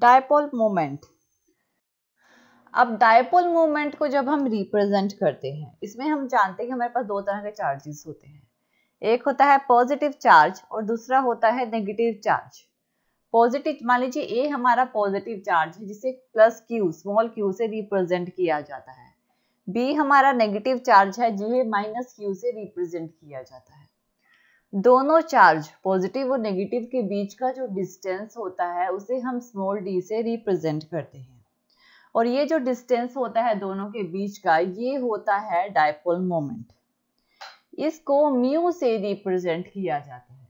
dipole moment अब dipole moment को जब हम रिप्रेजेंट करते हैं इसमें हम जानते हैं कि हमारे पास दो तरह के चार्जेस होते हैं एक होता है पॉजिटिव चार्ज और दूसरा होता है नेगेटिव चार्ज पॉजिटिव मान लीजिए ए हमारा पॉजिटिव चार्ज है जिसे प्लस क्यू स्मॉल क्यू से रिप्रेजेंट किया जाता है बी हमारा नेगेटिव चार्ज है जिसे माइनस क्यू से रिप्रेजेंट किया जाता है दोनों चार्ज पॉजिटिव और नेगेटिव के बीच का जो डिस्टेंस होता है उसे हम स्मॉल डी से रिप्रेजेंट करते हैं और ये जो डिस्टेंस होता है दोनों के बीच का ये होता है डायपोल मोमेंट इसको म्यू से रिप्रेजेंट किया जाता है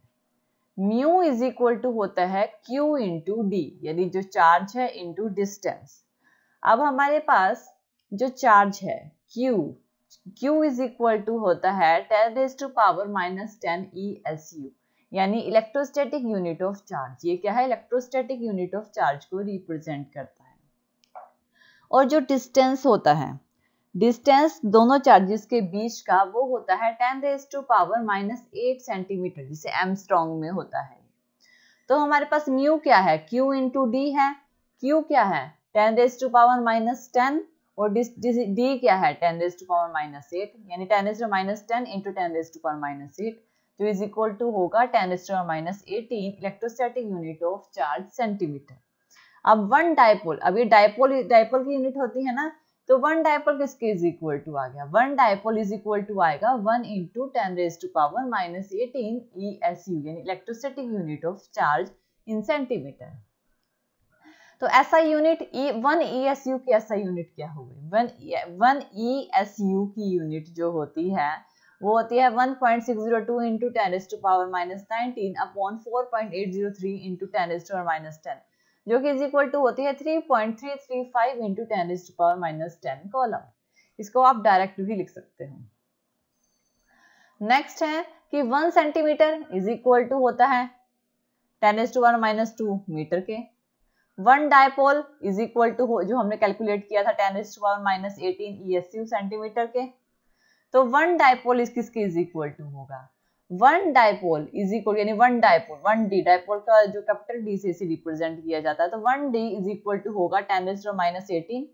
म्यू इज इक्वल टू होता है क्यू इंटू डी यानी जो चार्ज है इंटू डिस्टेंस अब हमारे पास जो चार्ज है Q Q is equal to होता है ten raise to power minus ten E S U यानी इलेक्ट्रोस्टैटिक यूनिट ऑफ चार्ज ये क्या है इलेक्ट्रोस्टैटिक यूनिट ऑफ चार्ज को रिप्रेजेंट करता है और जो डिस्टेंस होता है डिस्टेंस दोनों चार्जेस के बीच का वो होता है ten raise to power minus eight centimetre जिसे एम स्ट्रॉन्ग में होता है तो हमारे पास म्यू क्या है क्यू इंटू डी है क्यू क्या है ten raise to power minus ten और डी क्या है ten raise to power minus eight यानी ten raise to minus ten into ten raise to power minus eight जो इज इक्वल टू होगा ten raise to power minus eighteen electrostatic unit of charge centimetre अब one dipole अब ये dipole dipole की unit होती है ना तो वन डायपोल किसके इज इक्वल टू आ गया one dipole is equal to आएगा one into ten raise to power minus eighteen E S U यानी electrostatic unit of charge in centimetre तो ऐसा unit one E S U की ऐसा unit क्या होगी one one E S U की unit जो होती है वो होती है 1.602 into 10 zero to power minus 19 upon 4.803 into 10 upon to power minus 10 जो कि इज इक्वल टू होती है 3.335 into 10 three to power minus 10 coulomb इसको आप डायरेक्ट भी लिख सकते हो नेक्स्ट है कि one centimetre is equal to होता है ten raise to power minus two metre के one dipole is equal to जो हमने कैलकुलेट किया था ten is twelve minus eighteen E S U centimetre के तो वन डायपोल इस किसके इज इक्वल टू होगा वन डायपोल इज इक्वल यानी one dipole one D dipole का जो कैपिटल डी से रिप्रेजेंट किया जाता है तो one D is equal to होगा ten is twelve minus eighteen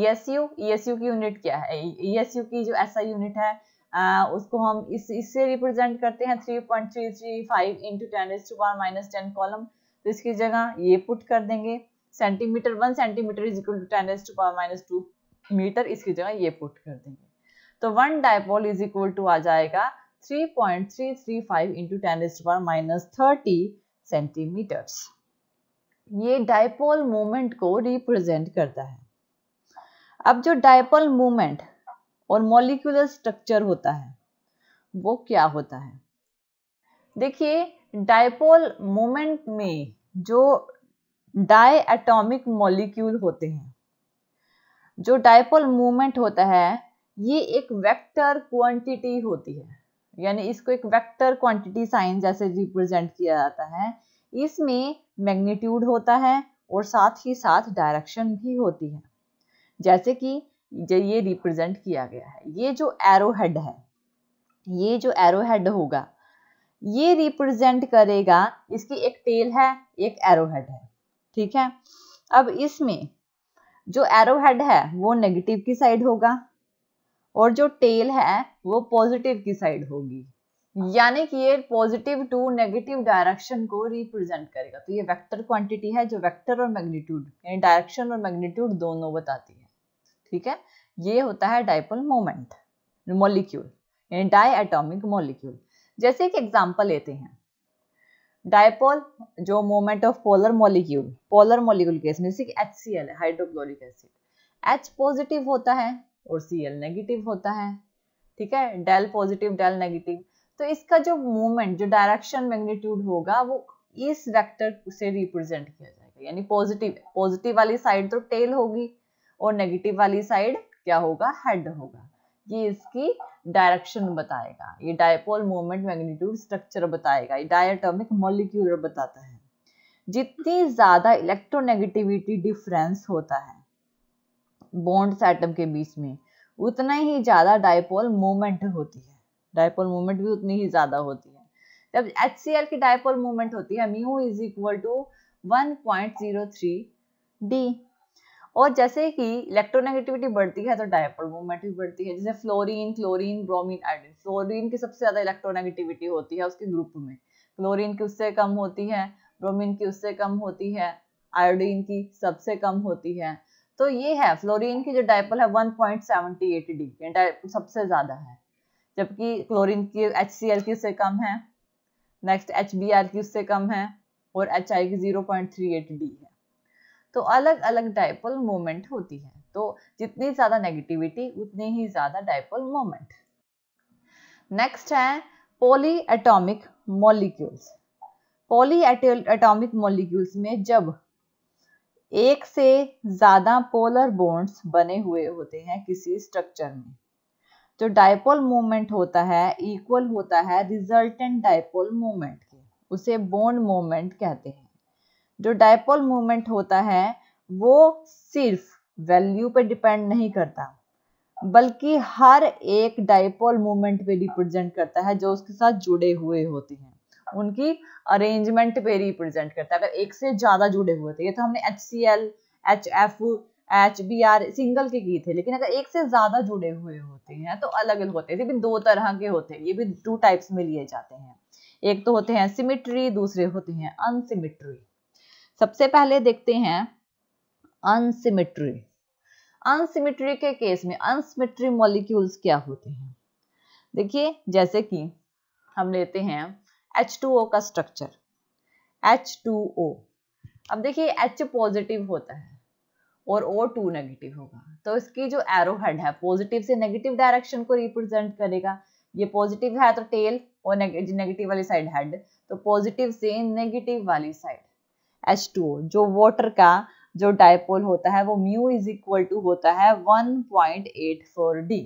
E S U E S U की यूनिट क्या है ई एस यू की जो ऐसा यूनिट है आ, उसको हम इस इससे रिप्रेजेंट करते हैं three point three three five into ten is to power minus ten coulomb तो इसकी जगह ये पुट कर देंगे centimetre one centimetre is equal to ten raise to power minus two metre इसकी जगह ये पुट कर देंगे तो one dipole is equal to आ जाएगा three point three three five into ten raise to power minus thirty centimetre ये dipole moment को रिप्रेजेंट करता है अब जो डायपोल मोमेंट और मॉलिक्यूलर स्ट्रक्चर होता है वो क्या होता है देखिए डायपोल मोमेंट में जो डाई एटॉमिक मॉलिक्यूल होते हैं जो डायपोल मोमेंट होता है ये एक वेक्टर क्वांटिटी होती है यानी इसको एक वेक्टर क्वांटिटी साइन जैसे रिप्रेजेंट किया जाता है इसमें मैग्नीट्यूड होता है और साथ ही साथ डायरेक्शन भी होती है जैसे कि ये रिप्रेजेंट किया गया है ये जो एरो हेड है ये जो एरो हेड होगा ये रिप्रेजेंट करेगा इसकी एक टेल है एक एरोहेड है ठीक है अब इसमें जो एरोहेड है वो नेगेटिव की साइड होगा और जो टेल है वो पॉजिटिव की साइड होगी यानी कि ये पॉजिटिव टू नेगेटिव डायरेक्शन को रिप्रेजेंट करेगा तो ये वेक्टर क्वांटिटी है जो वेक्टर और मैग्नीट्यूड यानी डायरेक्शन और मैग्नीट्यूड दोनों बताती है ठीक है ये होता है डाइपोल मोमेंट मॉलिक्यूल यानी डाई एटोमिक मॉलिक्यूल जैसे एक एग्जाम्पल लेते हैं डायपोल जो moment of polar molecule polar molecule के इसमें जैसे एच सी एल है हाइड्रोक्लोरिक एसिड एच पॉजिटिव होता है और सी एल नेगेटिव होता है ठीक है डेल पॉजिटिव डेल नेगेटिव तो इसका जो मोमेंट जो डायरेक्शन मैग्नीट्यूड होगा वो इस वेक्टर से रिप्रेजेंट किया जाएगा यानी पॉजिटिव पॉजिटिव वाली साइड तो टेल होगी और नेगेटिव वाली साइड क्या होगा हेड होगा ये इसकी डायरेक्शन बताएगा ये डायपोल मोमेंट मैग्नीट्यूड स्ट्रक्चर बताएगा ये डायटॉमिक मोलिक्यूलर बताता है जितनी ज़्यादा इलेक्ट्रोनेगेटिविटी डिफरेंस होता है बॉन्ड्स एटम के बीच में उतना ही ज़्यादा डायपोल मोमेंट होती है डायपोल मोमेंट भी उतनी ही ज़्यादा होती है जब एच की डायपोल मोमेंट होती है mu is equal to one point zero three D और जैसे कि इलेक्ट्रोनेगेटिविटी बढ़ती है तो डायपोल मूवमेंट भी बढ़ती है जैसे fluorine chlorine bromine iodine fluorine की सबसे ज़्यादा इलेक्ट्रोनेगेटिविटी होती है उसके ग्रुप में क्लोरीन की उससे कम होती है ब्रोमीन की उससे कम होती है आयोडीन की सबसे कम होती है तो ये है फ्लोरीन की जो डायपोल है वन पॉइंट एट डिग्री सबसे ज़्यादा है जबकि क्लोरीन की एच सी एल की उससे कम है नेक्स्ट एच बी आर की उससे कम है और एच आई की zero point three eight D है तो अलग अलग डायपोल मोमेंट होती है तो जितनी ज़्यादा नेगेटिविटी उतनी ही ज़्यादा डायपोल मोमेंट नेक्स्ट है polyatomic molecules polyatomic molecules में जब एक से ज़्यादा पोलर बोन्ड्स बने हुए होते हैं किसी स्ट्रक्चर में जो डायपोल मोमेंट होता है इक्वल होता है रिजल्टेंट डायपोल मोमेंट के उसे बोन्ड मोमेंट कहते हैं जो डायपोल मूवमेंट होता है वो सिर्फ वैल्यू पे डिपेंड नहीं करता बल्कि हर एक डायपोल मूवमेंट पे रिप्रेजेंट करता है जो उसके साथ जुड़े हुए होते हैं उनकी अरेंजमेंट पे रिप्रेजेंट करता है अगर एक से ज़्यादा जुड़े हुए थे ये तो हमने H C L H F H B R single के की थे लेकिन अगर एक से ज़्यादा जुड़े हुए होते हैं तो अलग अलग होते हैं ये भी दो तरह के होते हैं ये भी टू टाइप्स में लिए जाते हैं एक तो होते हैं सिमिट्री दूसरे होते हैं अनसिमिट्री सबसे पहले देखते हैं अनसिमिट्री अनसिमिट्री के केस में अनसिमिट्री मॉलिक्यूल्स क्या होते हैं देखिए जैसे कि हम लेते हैं H2O का स्ट्रक्चर H2O अब देखिए H पॉजिटिव होता है और O2 नेगेटिव होगा तो इसकी जो एरो हेड है पॉजिटिव से नेगेटिव डायरेक्शन को रिप्रेजेंट करेगा ये पॉजिटिव है तो टेल और नेगेटिव वाली साइड हेड तो पॉजिटिव से नेगेटिव वाली साइड एच टू जो वाटर का जो डायपोल होता है वो म्यू इज इक्वल टू होता है 1.84 डी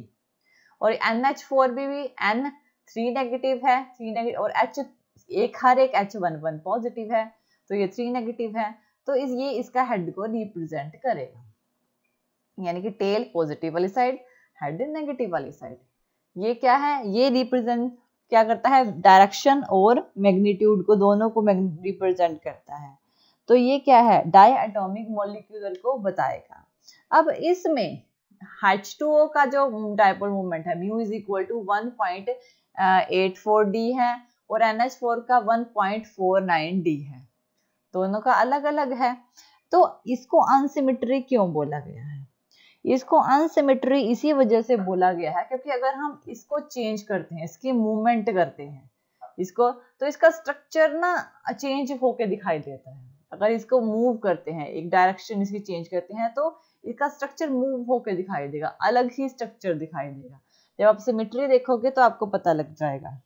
और एन एच फोर भी, भी एन थ्री नेगेटिव है थ्री नेगेटिव और एच एक हर एक एच वन वन पॉजिटिव है तो ये थ्री नेगेटिव है तो इस ये इसका हेड को रिप्रेजेंट करेगा यानी कि टेल पॉजिटिव वाली साइड हेड नेगेटिव वाली साइड ये क्या है ये रिप्रेजेंट क्या करता है डायरेक्शन और मैग्नीट्यूड को दोनों को रिप्रेजेंट करता है तो ये क्या है डाई एटोमिक मोलिक्यूल को बताएगा अब इसमें H2O का जो डायपोल मूवमेंट है mu is equal to one point eight four D है और NH4 का one point four nine D है दोनों का अलग अलग है तो इसको अनसिमिट्री क्यों बोला गया है इसको अनसिमिट्री इसी वजह से बोला गया है क्योंकि अगर हम इसको चेंज करते हैं इसकी मूवमेंट करते हैं इसको तो इसका स्ट्रक्चर ना चेंज होके दिखाई देता है अगर इसको मूव करते हैं एक डायरेक्शन इसकी चेंज करते हैं तो इसका स्ट्रक्चर मूव होकर दिखाई देगा अलग ही स्ट्रक्चर दिखाई देगा जब आप सिमिट्री देखोगे तो आपको पता लग जाएगा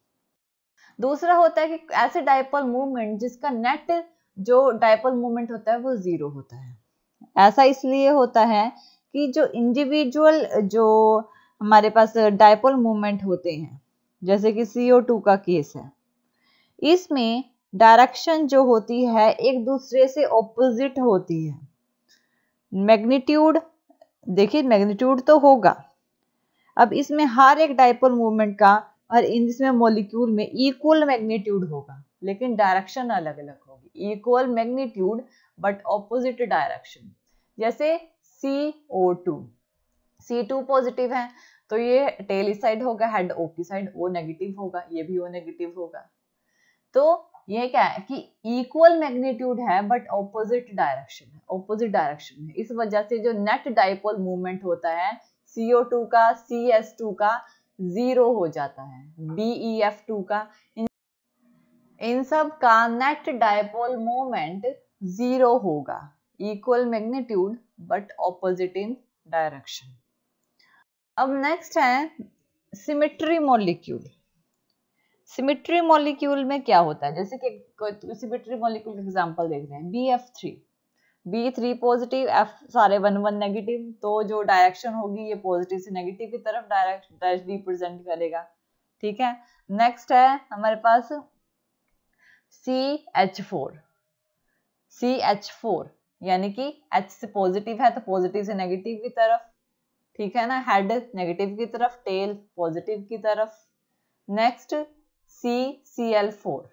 दूसरा होता है कि ऐसे डायपोल मूवमेंट जिसका नेट जो डायपोल मूवमेंट होता है वो जीरो होता है ऐसा इसलिए होता है कि जो इंडिविजुअल जो हमारे पास डायपोल मूवमेंट होते हैं जैसे कि CO2 का केस है इसमें डायरेक्शन जो होती है एक दूसरे से ऑपोजिट होती है मैग्नीट्यूड देखिए मैग्नीट्यूड तो होगा अब इसमें हर एक डायपोल मूवमेंट का और इन इसमें मोलिक्यूल में इक्वल मैग्नीट्यूड होगा लेकिन डायरेक्शन अलग अलग होगी equal magnitude but opposite direction जैसे C O two C two positive है तो ये टेली साइड होगा हेड ओ की साइड ओ नेगेटिव होगा ये भी ओ नेगेटिव होगा तो ये क्या है कि इक्वल मैग्नीट्यूड है बट ऑपोजिट डायरेक्शन है ऑपोजिट डायरेक्शन है इस वजह से जो नेट डाइपोल मूवमेंट होता है CO2 का CS2 का जीरो हो जाता है BEF2 का इन, इन सब का नेट डायपोल मूवमेंट जीरो होगा equal magnitude but opposite in direction अब नेक्स्ट है सिमेट्री मॉलिक्यूल सिमिट्री मॉलिक्यूल में क्या होता है जैसे कि सिमिट्री मॉलिक्यूल एग्जांपल देख रहे हैं B F three B three positive F सारे वन वन नेगेटिव तो जो डायरेक्शन होगी ये पॉजिटिव से नेगेटिव की तरफ डायरेक्ट रिप्रेजेंट करेगा ठीक है नेक्स्ट है हमारे पास C H four C H four यानी कि एच से पॉजिटिव है तो पॉजिटिव से नेगेटिव की तरफ ठीक है ना हेड नेगेटिव की तरफ टेल पॉजिटिव की तरफ next C C L four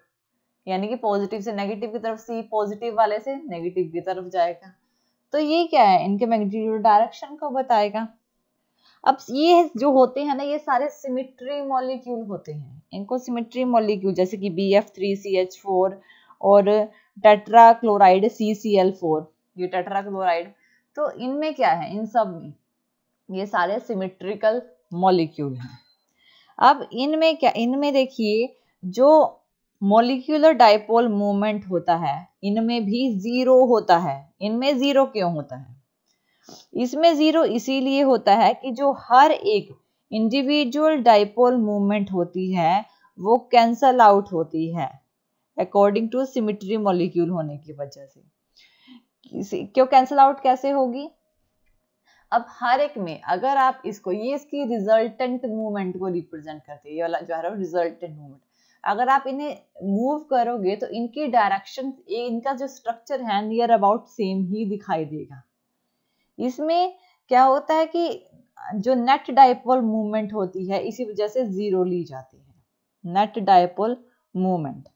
यानी कि पॉजिटिव से नेगेटिव की तरफ सी पॉजिटिव वाले से नेगेटिव की तरफ जाएगा तो ये क्या है इनके मैग्नीट्यूड डायरेक्शन को बताएगा अब ये जो होते हैं ना ये सारे सिमिट्री मॉलिक्यूल होते हैं इनको सिमिट्री मॉलिक्यूल जैसे कि B F three C H four और tetrachloride C C L four ये टेट्रा क्लोराइड तो इनमें क्या है इन सब में ये सारे सिमिट्रिकल मॉलिक्यूल हैं अब इनमें क्या इनमें देखिए जो मोलिकुलर डायपोल मूवमेंट होता है इनमें भी जीरो होता है इनमें जीरो क्यों होता है इसमें जीरो इसीलिए होता है कि जो हर एक इंडिविजुअल डायपोल मूवमेंट होती है वो कैंसल आउट होती है अकॉर्डिंग टू सिमिट्री मॉलिक्यूल होने की वजह से क्यों कैंसल आउट कैसे होगी अब हर एक में अगर आप इसको ये इसकी रिजल्टेंट मूवमेंट को रिप्रेजेंट करते हैं ये वाला जो है रिजल्टेंट मूवमेंट अगर आप इन्हें मूव करोगे तो इनकी डायरेक्शन इनका जो स्ट्रक्चर है नियर अबाउट सेम ही दिखाई देगा इसमें क्या होता है कि जो नेट डायपोल मूवमेंट होती है इसी वजह से जीरो ली जाती है नेट डायपोल मूवमेंट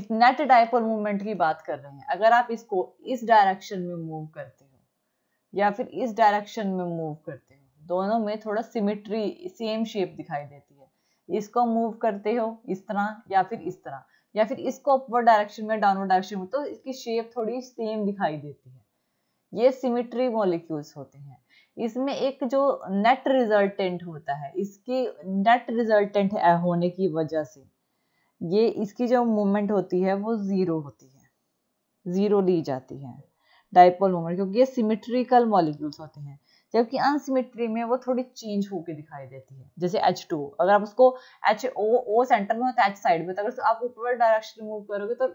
इस नेट डायपोल मूवमेंट की बात कर रहे हैं अगर आप इसको इस डायरेक्शन में मूव करते या फिर इस डायरेक्शन में मूव करते हो दोनों में थोड़ा सिमिट्री सेम शेप दिखाई देती है इसको मूव करते हो इस तरह या फिर इस तरह या फिर इसको अपवर्ड डायरेक्शन में डाउनवर्ड डायरेक्शन में तो इसकी शेप थोड़ी सेम दिखाई देती है ये सिमिट्री मॉलिक्यूल्स होते हैं इसमें एक जो नेट रिजल्टेंट होता है इसकी नेट रिजल्टेंट होने की वजह से ये इसकी जो मूवमेंट होती है वो ज़ीरो होती है ज़ीरो ली जाती है डायपोल मोमेंट क्योंकि ये सिमेट्रिकल मॉलिक्यूल्स होते हैं जबकि अनसिमेट्री में वो थोड़ी चेंज होकर दिखाई देती है जैसे एच टू अगर आप उसको एच ओ ओ सेंटर में होता है एच साइड में तो अगर आप ऊपर डायरेक्शन मूव करोगे तो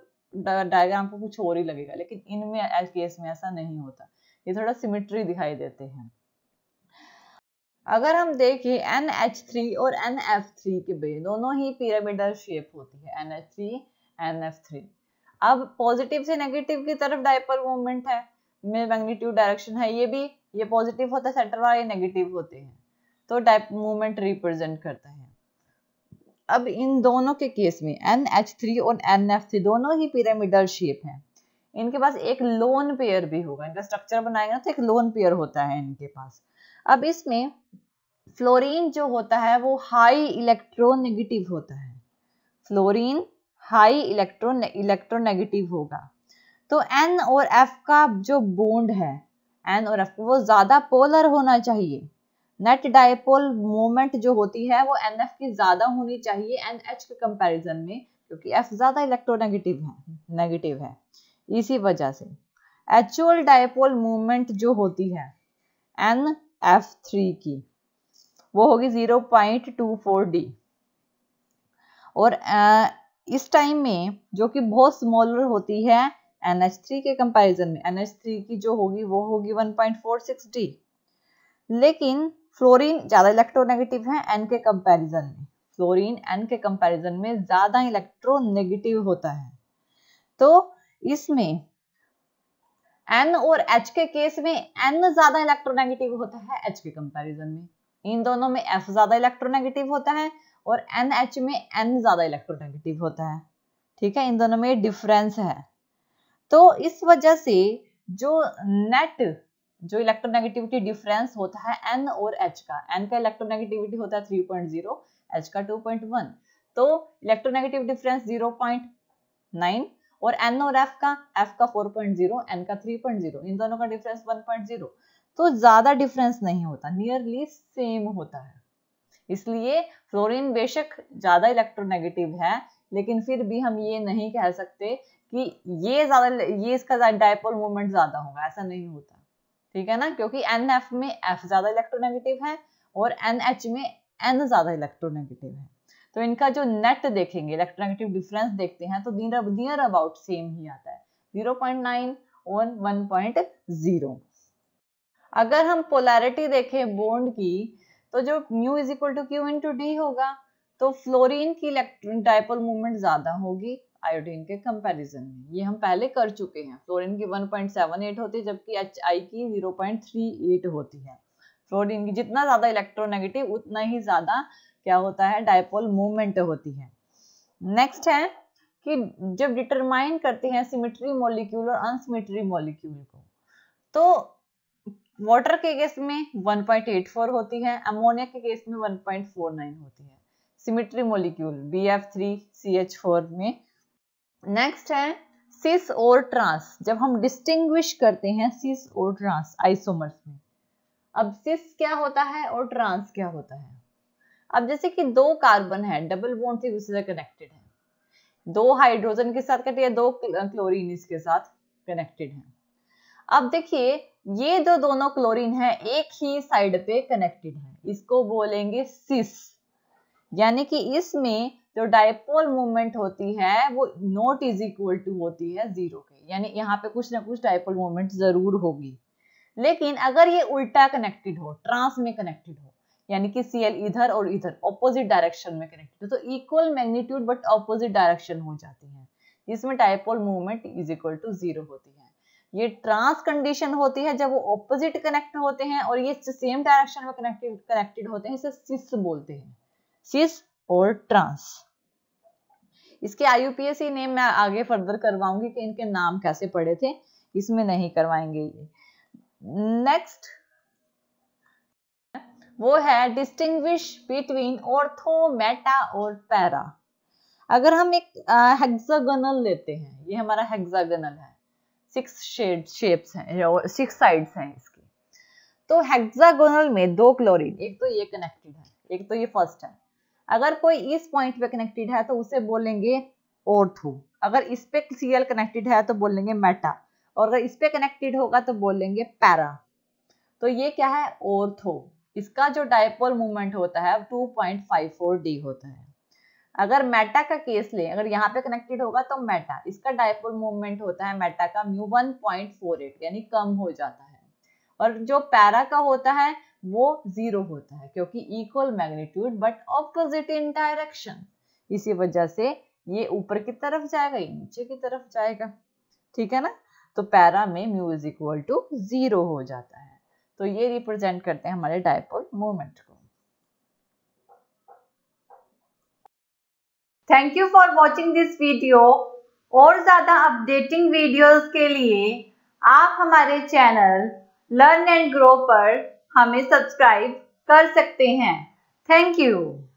डायग्राम को कुछ और ही लगेगा लेकिन इनमें एच केस में ऐसा नहीं होता ये थोड़ा सिमेट्री दिखाई देते हैं अगर हम देखें एन एच थ्री और एन एफ थ्री के बीच दोनों ही पिरामिडल शेप होती है N H three N F three अब पॉजिटिव से नेगेटिव की तरफ डायपर मूवमेंट है में मैग्नीट्यूड डायरेक्शन है ये भी ये पॉजिटिव होता है सेंटर वाला ये नेगेटिव होते हैं तो डाइप मूवमेंट रिप्रेजेंट करता है अब इन दोनों के केस में एन एच थ्री और एन एफ थ्री दोनों ही पिरामिडल शेप हैं इनके पास एक लोन पेयर भी होगा इनका स्ट्रक्चर बनाएगा तो एक लोन पेयर होता है इनके पास अब इसमें फ्लोरीन जो होता है वो हाई इलेक्ट्रोनेगेटिव होता है फ्लोरीन हाई इलेक्ट्रो इलेक्ट्रोनेगेटिव होगा तो एन और एफ का जो बोन्ड है एन और एफ वो ज़्यादा पोलर होना चाहिए नेट डायपोल मोमेंट जो होती है वो एन एफ की ज़्यादा होनी चाहिए एन एच के कंपैरिजन में क्योंकि एफ ज़्यादा इलेक्ट्रोनेगेटिव है नेगेटिव है इसी वजह से एचुअल डायपोल मूवमेंट जो होती है एन एफ थ्री की वो होगी zero point two four D और इस टाइम में जो कि बहुत स्मॉलर होती है एनएच थ्री के कंपैरिजन में एनएच थ्री की जो होगी वो होगी one point four six D लेकिन फ्लोरीन ज़्यादा इलेक्ट्रोनेगेटिव है एन के कंपैरिजन में फ्लोरीन एन के कंपैरिजन में ज़्यादा इलेक्ट्रोनेगेटिव होता है तो इसमें एन और एच के केस में एन ज़्यादा इलेक्ट्रोनेगेटिव होता है एच के कंपैरिजन में इन दोनों में एफ ज़्यादा इलेक्ट्रोनेगेटिव होता है और एन एच में एन ज़्यादा इलेक्ट्रोनेगेटिव होता है ठीक है इन दोनों में डिफरेंस है तो इस वजह से जो नेट जो इलेक्ट्रोनेगेटिविटी डिफरेंस होता है एन और एच का एन का इलेक्ट्रोनेगेटिविटी होता है थ्री पॉइंट जीरो एच का टू पॉइंट वन तो electronegative difference zero point nine और एन और एफ का एफ का फोर पॉइंट जीरो एन का थ्री पॉइंट जीरो इन दोनों का डिफरेंस वन पॉइंट जीरो तो ज्यादा डिफरेंस नहीं होता नियरली सेम होता है इसलिए फ्लोरीन बेशक ज़्यादा इलेक्ट्रोनेगेटिव है लेकिन फिर भी हम ये नहीं कह सकते कि ये ज़्यादा ये इसका डायपोल मूवमेंट ज़्यादा होगा ऐसा नहीं होता ठीक है ना क्योंकि एन एफ में एफ ज़्यादा इलेक्ट्रोनेगेटिव है और एन एच में एन ज़्यादा इलेक्ट्रोनेगेटिव है तो इनका जो नेट देखेंगे इलेक्ट्रोनेगेटिव डिफरेंस देखते हैं तो नियर नियर अबाउट सेम ही आता है 0.9 और 1.0 अगर हम पोलैरिटी देखें बॉन्ड की तो जो mu is equal to Q into D होगा तो फ्लोरीन की इलेक्ट्रॉन डायपोल मूवमेंट ज्यादा होगी आयोडीन के कंपैरिजन में ये हम पहले कर चुके हैं फ्लोरीन की 1.78 होती है जबकि एच आई की 0.38 होती है फ्लोरीन की जितना ज़्यादा इलेक्ट्रोनेगेटिव उतना ही ज़्यादा क्या होता है डायपोल मूवमेंट होती है नेक्स्ट है कि जब डिटरमाइन करते हैं सिमिट्री मोलिक्यूल और अनसिमिट्री मोलिक्यूल को तो वाटर के केस में 1.84 होती है अमोनिया के केस में 1.49 होती है symmetry molecule B F three C H four में नेक्स्ट है सिस और ट्रांस जब हम डिस्टिंग्विश करते हैं सिस और ट्रांस आइसोमर्स में अब सिस क्या होता है और ट्रांस क्या होता है अब जैसे कि दो कार्बन है डबल बॉन्ड एक दूसरे से कनेक्टेड है दो हाइड्रोजन के साथ कटे दो क्लोरीन के साथ कनेक्टेड है अब देखिए ये जो दोनों क्लोरीन है एक ही साइड पे कनेक्टेड है इसको बोलेंगे सिस यानी कि इसमें जो डायपोल मूवमेंट होती है वो नॉट इज इक्वल टू होती है जीरो के यानी यहाँ पे कुछ ना कुछ डायपोल मूवमेंट जरूर होगी लेकिन अगर ये उल्टा कनेक्टेड हो ट्रांस में कनेक्टेड हो यानी कि सीएल इधर और इधर ऑपोजिट डायरेक्शन में कनेक्टेड हो तो equal magnitude but opposite direction हो जाती है जिसमें dipole movement is equal to zero होती है ये ट्रांस कंडीशन होती है जब वो ऑपोजिट कनेक्ट होते हैं और ये सेम डायरेक्शन में कनेक्टेड होते हैं इसे सिस बोलते हैं सिस और ट्रांस इसके आईयूपीएसी नेम मैं आगे फर्दर करवाऊंगी कि इनके नाम कैसे पड़े थे इसमें नहीं करवाएंगे ये नेक्स्ट वो है डिस्टिंग्विश बिटवीन ऑर्थो मेटा और पैरा अगर हम एक हेक्सागोनल लेते हैं ये हमारा हेक्सागोनल है सिक्स शेड शेप्स हैं सिक्स साइड्स हैं इसके तो हेक्सागोनल में दो क्लोरीन एक तो ये कनेक्टेड है एक तो ये फर्स्ट है अगर कोई इस पॉइंट पे कनेक्टेड है तो उसे बोलेंगे ओर्थो अगर इस पे सीएल कनेक्टेड है तो बोलेंगे मेटा और अगर इस पे कनेक्टेड होगा तो बोलेंगे पैरा तो ये क्या है ओर्थो इसका जो डायपोल मूवमेंट होता है फोर डी होता है अगर मेटा का केस ले अगर यहाँ पे कनेक्टेड होगा तो मेटा इसका डायपोल मूवमेंट होता है मेटा का mu one point four eight यानी कम हो जाता है और जो पैरा का होता है वो जीरो होता है क्योंकि equal magnitude but opposite in direction इसी वजह से ये ऊपर की तरफ जाएगा ये नीचे की तरफ जाएगा ठीक है ना तो पैरा में mu is equal to zero हो जाता है तो ये रिप्रेजेंट करते हैं हमारे डायपोल मूवमेंट को thank you for watching this video और ज़्यादा अपडेटिंग वीडियोस के लिए आप हमारे चैनल लर्न एंड ग्रो पर हमें सब्सक्राइब कर सकते हैं थैंक यू